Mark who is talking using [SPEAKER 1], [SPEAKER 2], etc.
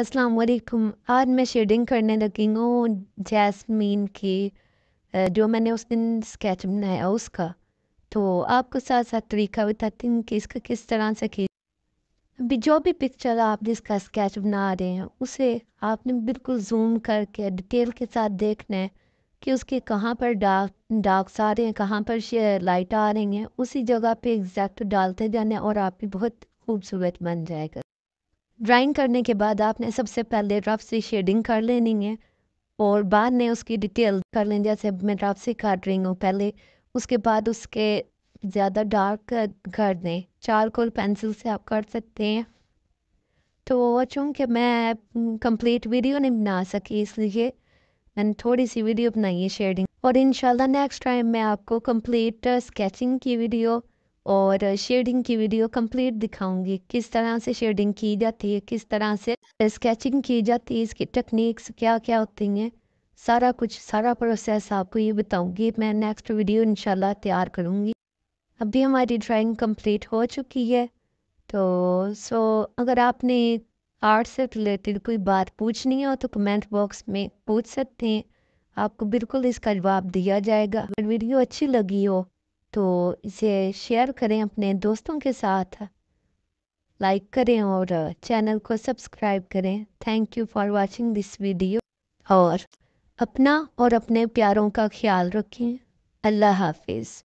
[SPEAKER 1] अस्सलाम वालेकुम आज मैं शेडिंग करने लगी हूँ जैस्मीन की जो मैंने उस दिन स्केच बनाया उसका तो आपको साथ साथ तरीका बताती हूँ कि इसका किस तरह से खींच अभी जो भी पिक्चर आप जिसका स्केच बना रहे हैं उसे आपने बिल्कुल जूम करके डिटेल के साथ देखना है कि उसके कहाँ पर डार्क डार्क्स आ रहे हैं कहाँ पर लाइट आ रही हैं उसी जगह पे एग्जैक्ट डालते जाना और आप भी बहुत खूबसूरत बन जाएगा ड्राइंग करने के बाद आपने सबसे पहले रफ से शेडिंग कर लेनी है और बाद में उसकी डिटेल कर लें जैसे मैं रफ से काट रही हूँ पहले उसके बाद उसके ज़्यादा डार्क कर दें चारकोल पेंसिल से आप कर सकते हैं तो चूँकि मैं कंप्लीट वीडियो नहीं बना सकी इसलिए मैंने थोड़ी सी वीडियो बनाई है शेडिंग और इन नेक्स्ट टाइम मैं आपको कंप्लीट स्केचिंग की वीडियो और शेडिंग की वीडियो कंप्लीट दिखाऊंगी किस तरह से शेडिंग की जाती है किस तरह से स्केचिंग की जाती है इसकी टेक्निक्स क्या क्या होती हैं सारा कुछ सारा प्रोसेस आपको ये बताऊंगी मैं नेक्स्ट वीडियो इनशाला तैयार करूंगी अभी हमारी ड्राइंग कंप्लीट हो चुकी है तो सो अगर आपने आर्ट से रिलेटेड कोई बात पूछनी हो तो कमेंट बॉक्स में पूछ सकते हैं आपको बिल्कुल इसका जवाब दिया जाएगा अगर वीडियो अच्छी लगी हो तो इसे शेयर करें अपने दोस्तों के साथ लाइक करें और चैनल uh, को सब्सक्राइब करें thank you for watching this video और अपना और अपने प्यारों का ख्याल रखें अल्लाह हाफिज़